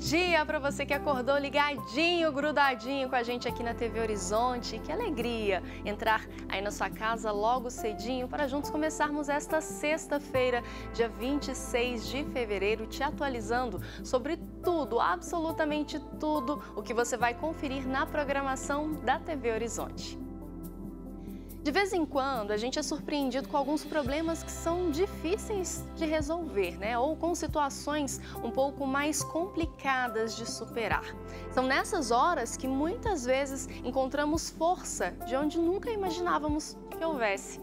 dia para você que acordou ligadinho, grudadinho com a gente aqui na TV Horizonte. Que alegria entrar aí na sua casa logo cedinho para juntos começarmos esta sexta-feira, dia 26 de fevereiro, te atualizando sobre tudo, absolutamente tudo o que você vai conferir na programação da TV Horizonte. De vez em quando, a gente é surpreendido com alguns problemas que são difíceis de resolver, né? Ou com situações um pouco mais complicadas de superar. São nessas horas que muitas vezes encontramos força de onde nunca imaginávamos que houvesse.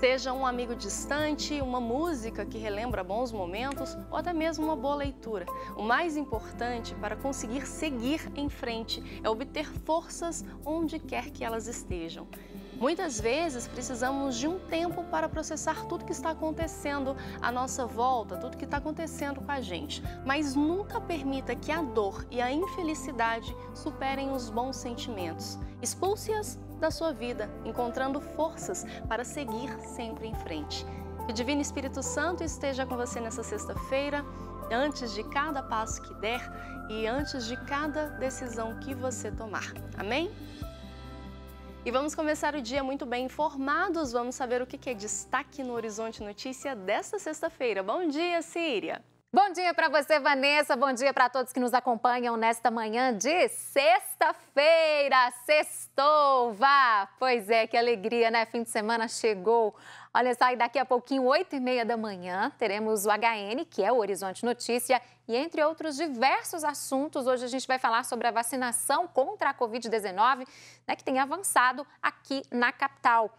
Seja um amigo distante, uma música que relembra bons momentos ou até mesmo uma boa leitura. O mais importante para conseguir seguir em frente é obter forças onde quer que elas estejam. Muitas vezes precisamos de um tempo para processar tudo que está acontecendo à nossa volta, tudo que está acontecendo com a gente. Mas nunca permita que a dor e a infelicidade superem os bons sentimentos. Expulse-as da sua vida, encontrando forças para seguir sempre em frente. Que o Divino Espírito Santo esteja com você nessa sexta-feira, antes de cada passo que der e antes de cada decisão que você tomar. Amém? E vamos começar o dia muito bem informados. Vamos saber o que é destaque no Horizonte Notícia desta sexta-feira. Bom dia, Síria! Bom dia para você, Vanessa. Bom dia para todos que nos acompanham nesta manhã de sexta-feira. Sextou, vá! Pois é, que alegria, né? Fim de semana chegou. Olha só, e daqui a pouquinho, oito e meia da manhã, teremos o HN, que é o Horizonte Notícia, e entre outros diversos assuntos, hoje a gente vai falar sobre a vacinação contra a Covid-19, né, que tem avançado aqui na capital.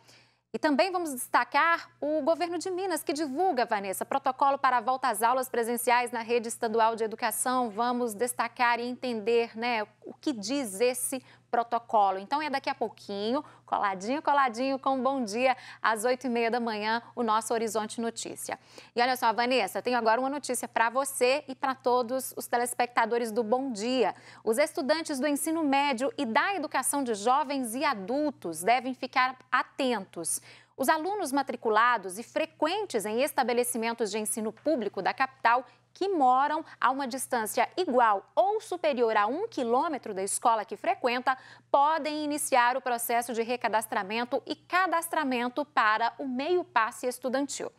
E também vamos destacar o governo de Minas, que divulga, Vanessa, protocolo para a volta às aulas presenciais na rede estadual de educação. Vamos destacar e entender né, o que diz esse protocolo. Então é daqui a pouquinho, coladinho, coladinho com um Bom Dia, às oito e meia da manhã, o nosso Horizonte Notícia. E olha só, Vanessa, tenho agora uma notícia para você e para todos os telespectadores do Bom Dia. Os estudantes do ensino médio e da educação de jovens e adultos devem ficar atentos. Os alunos matriculados e frequentes em estabelecimentos de ensino público da capital que moram a uma distância igual ou superior a um quilômetro da escola que frequenta podem iniciar o processo de recadastramento e cadastramento para o meio passe estudantil.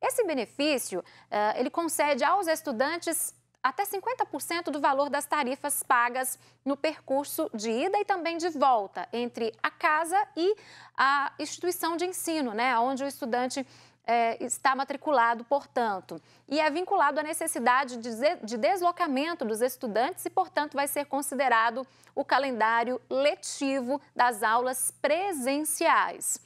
Esse benefício eh, ele concede aos estudantes até 50% do valor das tarifas pagas no percurso de ida e também de volta entre a casa e a instituição de ensino, né, onde o estudante é, está matriculado, portanto, e é vinculado à necessidade de deslocamento dos estudantes e, portanto, vai ser considerado o calendário letivo das aulas presenciais.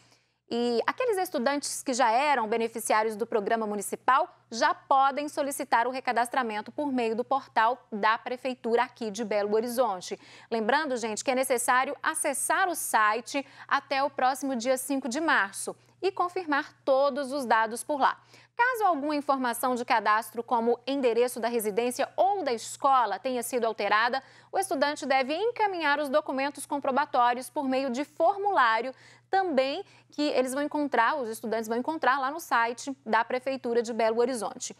E aqueles estudantes que já eram beneficiários do programa municipal já podem solicitar o recadastramento por meio do portal da Prefeitura aqui de Belo Horizonte. Lembrando, gente, que é necessário acessar o site até o próximo dia 5 de março e confirmar todos os dados por lá. Caso alguma informação de cadastro, como endereço da residência ou da escola, tenha sido alterada, o estudante deve encaminhar os documentos comprobatórios por meio de formulário, também que eles vão encontrar, os estudantes vão encontrar lá no site da Prefeitura de Belo Horizonte.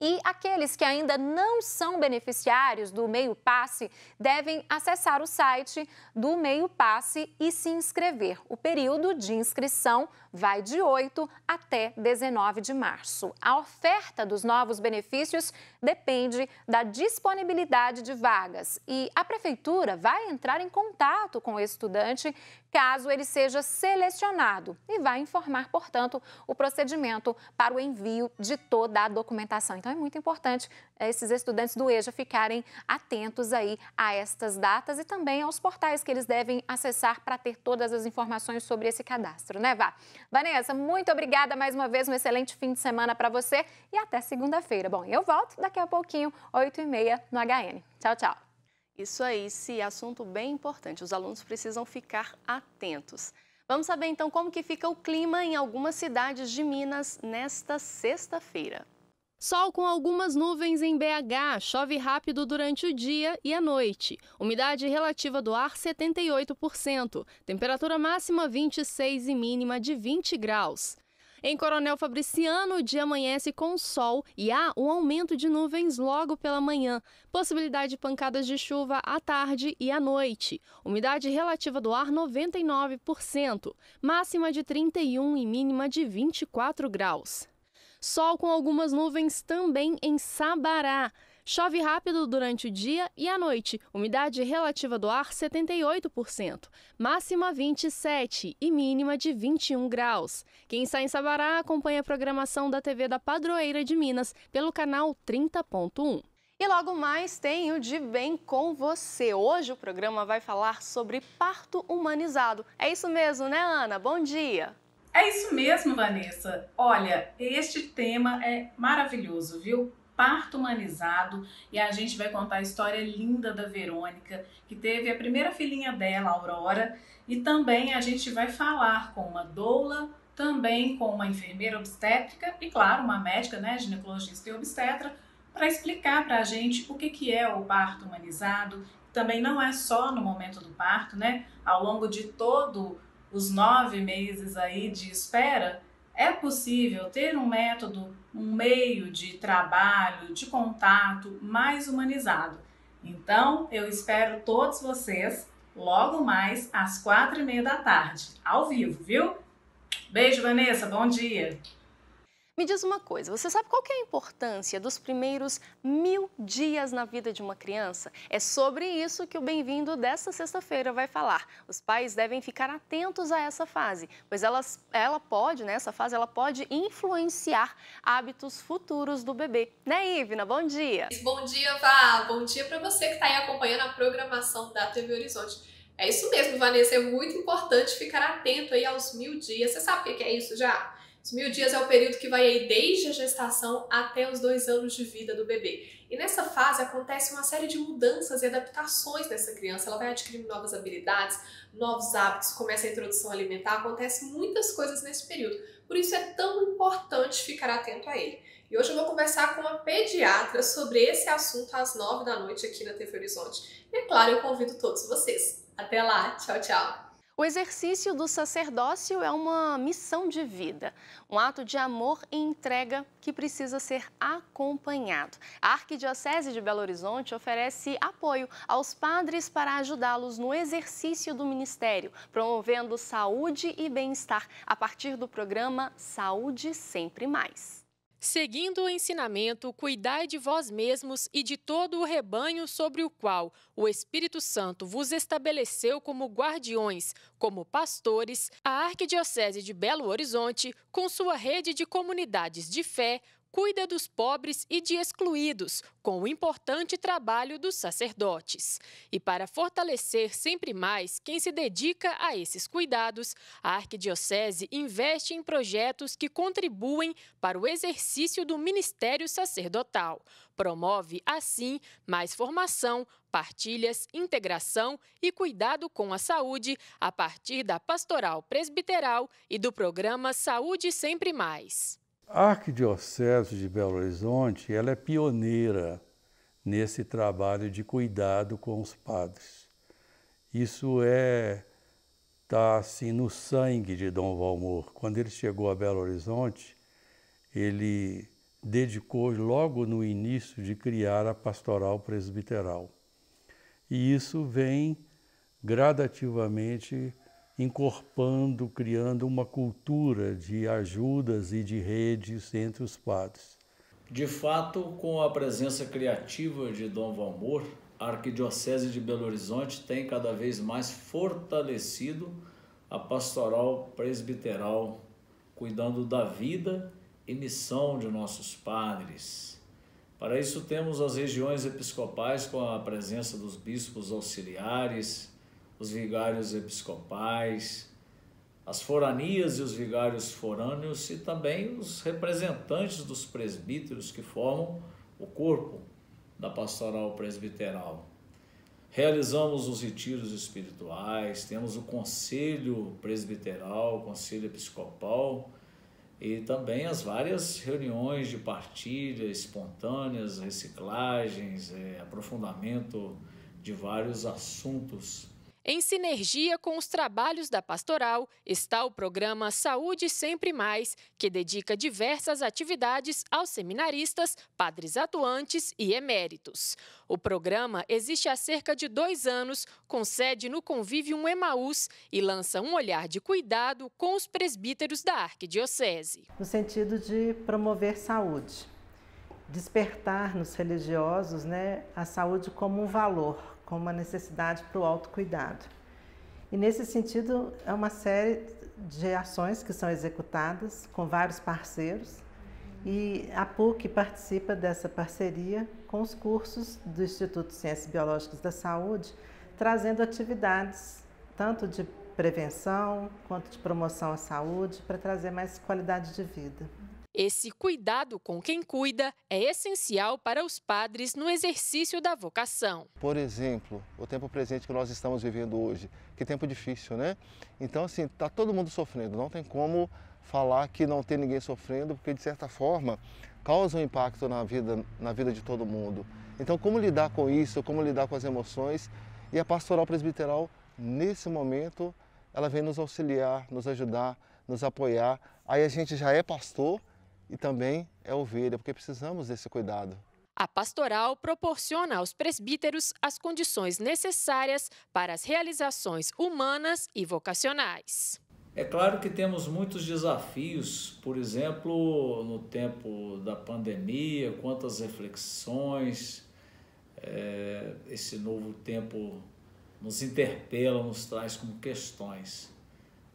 E aqueles que ainda não são beneficiários do Meio Passe devem acessar o site do Meio Passe e se inscrever. O período de inscrição vai de 8 até 19 de março. A oferta dos novos benefícios depende da disponibilidade de vagas e a prefeitura vai entrar em contato com o estudante caso ele seja selecionado e vai informar, portanto, o procedimento para o envio de toda a documentação. Então é muito importante é, esses estudantes do EJA ficarem atentos aí a estas datas e também aos portais que eles devem acessar para ter todas as informações sobre esse cadastro, né, Vá? Vanessa, muito obrigada mais uma vez, um excelente fim de semana para você e até segunda-feira. Bom, eu volto daqui a pouquinho, 8h30 no HN. Tchau, tchau. Isso aí, esse assunto bem importante. Os alunos precisam ficar atentos. Vamos saber então como que fica o clima em algumas cidades de Minas nesta sexta-feira. Sol com algumas nuvens em BH, chove rápido durante o dia e a noite. Umidade relativa do ar 78%, temperatura máxima 26 e mínima de 20 graus. Em Coronel Fabriciano, o dia amanhece com sol e há um aumento de nuvens logo pela manhã, possibilidade de pancadas de chuva à tarde e à noite. Umidade relativa do ar 99%, máxima de 31 e mínima de 24 graus. Sol com algumas nuvens também em Sabará. Chove rápido durante o dia e à noite. Umidade relativa do ar 78%, máxima 27 e mínima de 21 graus. Quem está em Sabará acompanha a programação da TV da Padroeira de Minas pelo canal 30.1. E logo mais tem o De Bem com Você. Hoje o programa vai falar sobre parto humanizado. É isso mesmo, né, Ana? Bom dia! É isso mesmo, Vanessa. Olha, este tema é maravilhoso, viu? Parto humanizado e a gente vai contar a história linda da Verônica, que teve a primeira filhinha dela, Aurora, e também a gente vai falar com uma doula, também com uma enfermeira obstétrica e, claro, uma médica, né, ginecologista e obstetra, para explicar para a gente o que, que é o parto humanizado. Também não é só no momento do parto, né? Ao longo de todo o os nove meses aí de espera, é possível ter um método, um meio de trabalho, de contato mais humanizado. Então, eu espero todos vocês logo mais às quatro e meia da tarde, ao vivo, viu? Beijo, Vanessa, bom dia! Me diz uma coisa, você sabe qual é a importância dos primeiros mil dias na vida de uma criança? É sobre isso que o Bem-vindo desta sexta-feira vai falar. Os pais devem ficar atentos a essa fase, pois elas, ela pode, né, essa fase, ela pode influenciar hábitos futuros do bebê. Né, Ivna? Bom dia! Bom dia, Vá! Bom dia para você que está aí acompanhando a programação da TV Horizonte. É isso mesmo, Vanessa, é muito importante ficar atento aí aos mil dias. Você sabe o que é isso já? Os mil dias é o período que vai aí desde a gestação até os dois anos de vida do bebê. E nessa fase acontece uma série de mudanças e adaptações dessa criança. Ela vai adquirindo novas habilidades, novos hábitos, começa a introdução alimentar, acontece muitas coisas nesse período. Por isso é tão importante ficar atento a ele. E hoje eu vou conversar com uma pediatra sobre esse assunto às nove da noite aqui na TV Horizonte. E é claro, eu convido todos vocês. Até lá, tchau, tchau! O exercício do sacerdócio é uma missão de vida, um ato de amor e entrega que precisa ser acompanhado. A Arquidiocese de Belo Horizonte oferece apoio aos padres para ajudá-los no exercício do ministério, promovendo saúde e bem-estar a partir do programa Saúde Sempre Mais. Seguindo o ensinamento, cuidai de vós mesmos e de todo o rebanho sobre o qual o Espírito Santo vos estabeleceu como guardiões, como pastores, a Arquidiocese de Belo Horizonte, com sua rede de comunidades de fé, cuida dos pobres e de excluídos, com o importante trabalho dos sacerdotes. E para fortalecer sempre mais quem se dedica a esses cuidados, a Arquidiocese investe em projetos que contribuem para o exercício do ministério sacerdotal. Promove, assim, mais formação, partilhas, integração e cuidado com a saúde a partir da pastoral presbiteral e do programa Saúde Sempre Mais. A Arquidiocese de Belo Horizonte ela é pioneira nesse trabalho de cuidado com os padres. Isso é está assim no sangue de Dom Valmor. Quando ele chegou a Belo Horizonte, ele dedicou logo no início de criar a pastoral presbiteral. E isso vem gradativamente encorpando, criando uma cultura de ajudas e de redes entre os padres. De fato, com a presença criativa de Dom Valmor, a Arquidiocese de Belo Horizonte tem cada vez mais fortalecido a pastoral presbiteral, cuidando da vida e missão de nossos padres. Para isso, temos as regiões episcopais com a presença dos bispos auxiliares, os vigários episcopais, as foranias e os vigários forâneos e também os representantes dos presbíteros que formam o corpo da pastoral presbiteral. Realizamos os retiros espirituais, temos o conselho presbiteral, o conselho episcopal e também as várias reuniões de partilha espontâneas, reciclagens, é, aprofundamento de vários assuntos em sinergia com os trabalhos da pastoral, está o programa Saúde Sempre Mais, que dedica diversas atividades aos seminaristas, padres atuantes e eméritos. O programa existe há cerca de dois anos, com sede no um Emaús e lança um olhar de cuidado com os presbíteros da Arquidiocese. No sentido de promover saúde, despertar nos religiosos né, a saúde como um valor, como uma necessidade para o autocuidado. E nesse sentido, é uma série de ações que são executadas com vários parceiros e a PUC participa dessa parceria com os cursos do Instituto de Ciências Biológicas da Saúde, trazendo atividades tanto de prevenção quanto de promoção à saúde para trazer mais qualidade de vida. Esse cuidado com quem cuida é essencial para os padres no exercício da vocação. Por exemplo, o tempo presente que nós estamos vivendo hoje, que tempo difícil, né? Então, assim, está todo mundo sofrendo, não tem como falar que não tem ninguém sofrendo, porque de certa forma causa um impacto na vida, na vida de todo mundo. Então, como lidar com isso, como lidar com as emoções? E a pastoral presbiteral, nesse momento, ela vem nos auxiliar, nos ajudar, nos apoiar. Aí a gente já é pastor e também é ovelha, porque precisamos desse cuidado. A pastoral proporciona aos presbíteros as condições necessárias para as realizações humanas e vocacionais. É claro que temos muitos desafios, por exemplo, no tempo da pandemia, quantas reflexões é, esse novo tempo nos interpela, nos traz como questões.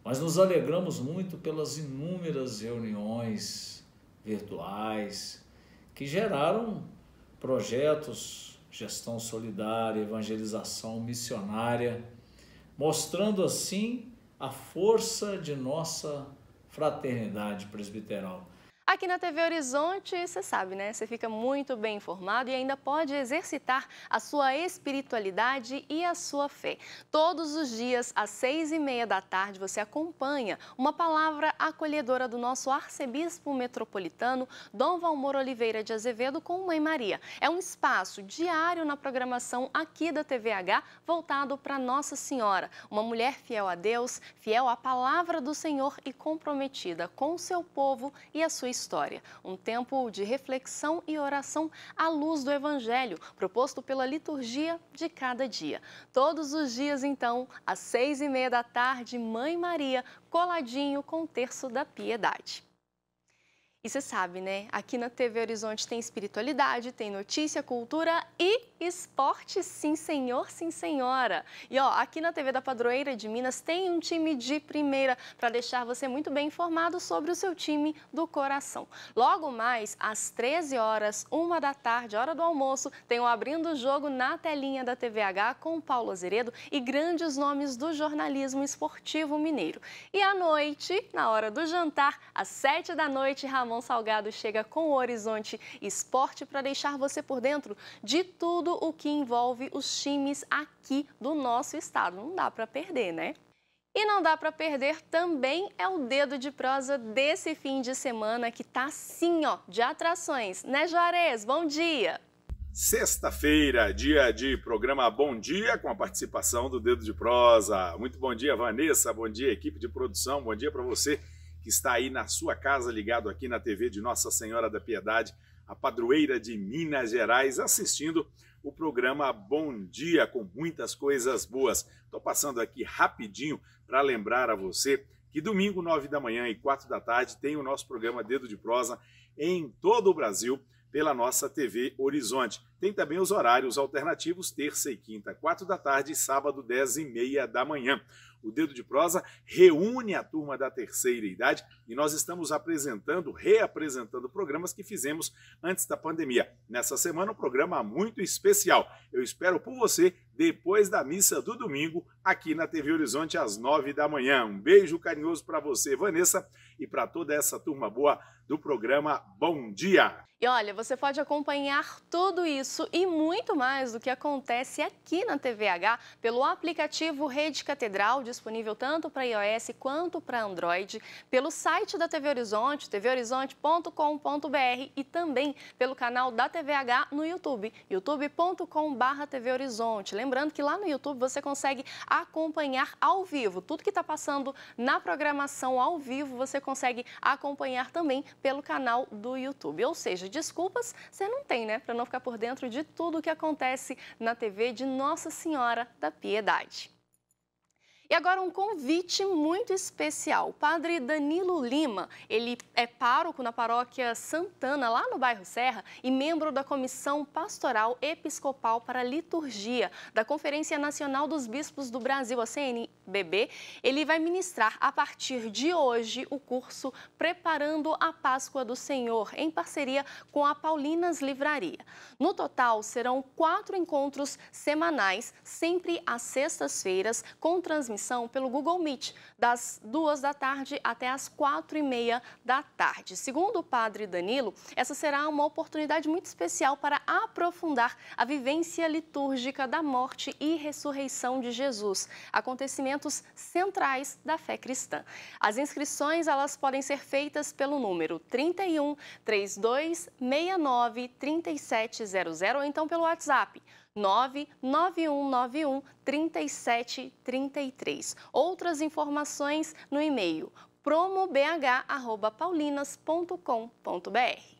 Mas nos alegramos muito pelas inúmeras reuniões virtuais, que geraram projetos, gestão solidária, evangelização missionária, mostrando assim a força de nossa fraternidade presbiteral. Aqui na TV Horizonte, você sabe, né? Você fica muito bem informado e ainda pode exercitar a sua espiritualidade e a sua fé. Todos os dias, às seis e meia da tarde, você acompanha uma palavra acolhedora do nosso arcebispo metropolitano, Dom Valmor Oliveira de Azevedo, com Mãe Maria. É um espaço diário na programação aqui da TVH, voltado para Nossa Senhora, uma mulher fiel a Deus, fiel à palavra do Senhor e comprometida com o seu povo e a sua história, um tempo de reflexão e oração à luz do Evangelho, proposto pela liturgia de cada dia. Todos os dias, então, às seis e meia da tarde, Mãe Maria, coladinho com o terço da piedade. E você sabe, né? Aqui na TV Horizonte tem espiritualidade, tem notícia, cultura e esporte, sim senhor, sim senhora. E ó, aqui na TV da Padroeira de Minas tem um time de primeira para deixar você muito bem informado sobre o seu time do coração. Logo mais, às 13 horas, uma da tarde, hora do almoço, tem o Abrindo o Jogo na telinha da TVH com Paulo Azeredo e grandes nomes do jornalismo esportivo mineiro. E à noite, na hora do jantar, às 7 da noite, Ramon Ramon Salgado chega com o Horizonte Esporte para deixar você por dentro de tudo o que envolve os times aqui do nosso estado. Não dá para perder, né? E não dá para perder também é o dedo de prosa desse fim de semana que tá assim, ó, de atrações. Né, Juarez? Bom dia! Sexta-feira, dia de programa Bom Dia, com a participação do Dedo de Prosa. Muito bom dia, Vanessa. Bom dia, equipe de produção. Bom dia para você que está aí na sua casa, ligado aqui na TV de Nossa Senhora da Piedade, a padroeira de Minas Gerais, assistindo o programa Bom Dia com muitas coisas boas. Estou passando aqui rapidinho para lembrar a você que domingo, 9 da manhã e 4 da tarde, tem o nosso programa Dedo de Prosa em todo o Brasil pela nossa TV Horizonte. Tem também os horários alternativos, terça e quinta, quatro da tarde, e sábado, dez e meia da manhã. O Dedo de Prosa reúne a turma da terceira idade e nós estamos apresentando, reapresentando programas que fizemos antes da pandemia. Nessa semana, um programa muito especial. Eu espero por você depois da missa do domingo, aqui na TV Horizonte, às nove da manhã. Um beijo carinhoso para você, Vanessa, e para toda essa turma boa do programa Bom Dia. E olha, você pode acompanhar tudo isso e muito mais do que acontece aqui na TVH pelo aplicativo Rede Catedral, disponível tanto para iOS quanto para Android, pelo site da TV Horizonte, tvhorizonte.com.br e também pelo canal da TVH no YouTube, youtube.com.br TV Horizonte. Lembrando que lá no YouTube você consegue acompanhar ao vivo tudo que está passando na programação ao vivo, você consegue acompanhar também pelo canal do YouTube. Ou seja, desculpas você não tem, né? Para não ficar por dentro de tudo o que acontece na TV de Nossa Senhora da Piedade. E agora um convite muito especial. O padre Danilo Lima, ele é pároco na paróquia Santana, lá no bairro Serra, e membro da Comissão Pastoral Episcopal para a Liturgia da Conferência Nacional dos Bispos do Brasil, a CNBB. Ele vai ministrar a partir de hoje o curso Preparando a Páscoa do Senhor, em parceria com a Paulinas Livraria. No total, serão quatro encontros semanais, sempre às sextas-feiras, com transmissão pelo Google Meet, das duas da tarde até as quatro e meia da tarde. Segundo o padre Danilo, essa será uma oportunidade muito especial para aprofundar a vivência litúrgica da morte e ressurreição de Jesus, acontecimentos centrais da fé cristã. As inscrições elas podem ser feitas pelo número 31 32 69 3700 ou então pelo WhatsApp 99191 3733. Outras informações no e-mail promobh@paulinas.com.br.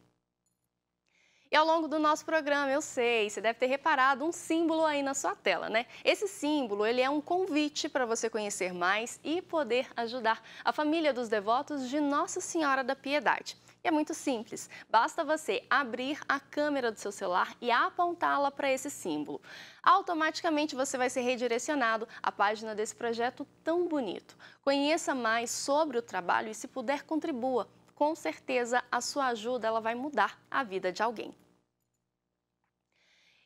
E ao longo do nosso programa, eu sei, você deve ter reparado um símbolo aí na sua tela, né? Esse símbolo, ele é um convite para você conhecer mais e poder ajudar a família dos devotos de Nossa Senhora da Piedade. E é muito simples, basta você abrir a câmera do seu celular e apontá-la para esse símbolo. Automaticamente você vai ser redirecionado à página desse projeto tão bonito. Conheça mais sobre o trabalho e se puder contribua. Com certeza a sua ajuda ela vai mudar a vida de alguém.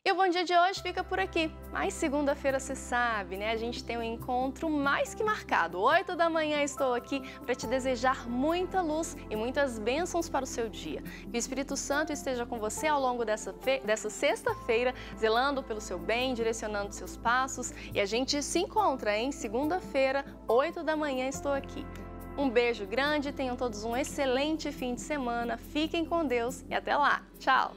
E o Bom Dia de hoje fica por aqui. Mas segunda-feira você sabe, né? A gente tem um encontro mais que marcado. 8 da manhã estou aqui para te desejar muita luz e muitas bênçãos para o seu dia. Que o Espírito Santo esteja com você ao longo dessa, dessa sexta-feira, zelando pelo seu bem, direcionando seus passos. E a gente se encontra em segunda-feira, 8 da manhã estou aqui. Um beijo grande, tenham todos um excelente fim de semana, fiquem com Deus e até lá. Tchau!